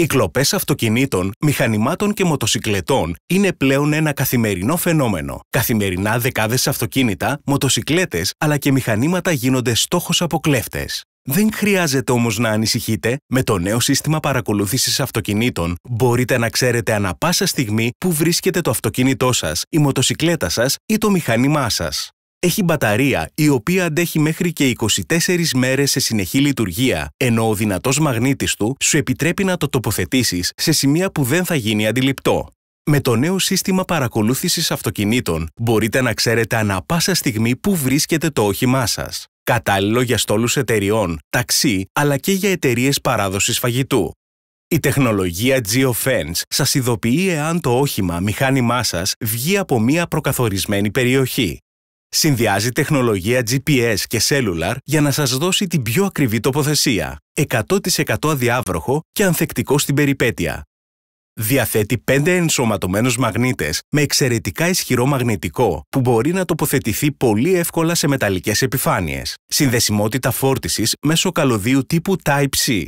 Οι κλοπές αυτοκινήτων, μηχανημάτων και μοτοσικλετών είναι πλέον ένα καθημερινό φαινόμενο. Καθημερινά δεκάδες αυτοκίνητα, μοτοσικλέτες αλλά και μηχανήματα γίνονται στόχος από κλέφτες. Δεν χρειάζεται όμως να ανησυχείτε, με το νέο σύστημα παρακολούθησης αυτοκινήτων μπορείτε να ξέρετε ανα πάσα στιγμή που βρίσκεται το αυτοκίνητό σας, η μοτοσυκλέτα σας ή το μηχάνημά σας έχει μπαταρία η οποία αντέχει μέχρι και 24 μέρες σε συνεχή λειτουργία, ενώ ο δυνατός μαγνήτης του σου επιτρέπει να το τοποθετήσεις σε σημεία που δεν θα γίνει αντιληπτό. Με το νέο σύστημα παρακολούθησης αυτοκινήτων μπορείτε να ξέρετε ανα πάσα στιγμή που βρίσκεται το όχημά σας. Κατάλληλο για στόλους εταιριών, ταξί, αλλά και για εταιρείες παράδοσης φαγητού. Η τεχνολογία GeoFence σας ειδοποιεί εάν το όχημα μηχάνημά σας βγει από μία προκαθορισμένη περιοχή. Συνδυάζει τεχνολογία GPS και cellular για να σας δώσει την πιο ακριβή τοποθεσία, 100% αδιάβροχο και ανθεκτικό στην περιπέτεια. Διαθέτει 5 ενσωματωμένους μαγνήτες με εξαιρετικά ισχυρό μαγνητικό που μπορεί να τοποθετηθεί πολύ εύκολα σε μεταλλικές επιφάνειες. Συνδεσιμότητα φόρτισης μέσω καλωδίου τύπου Type-C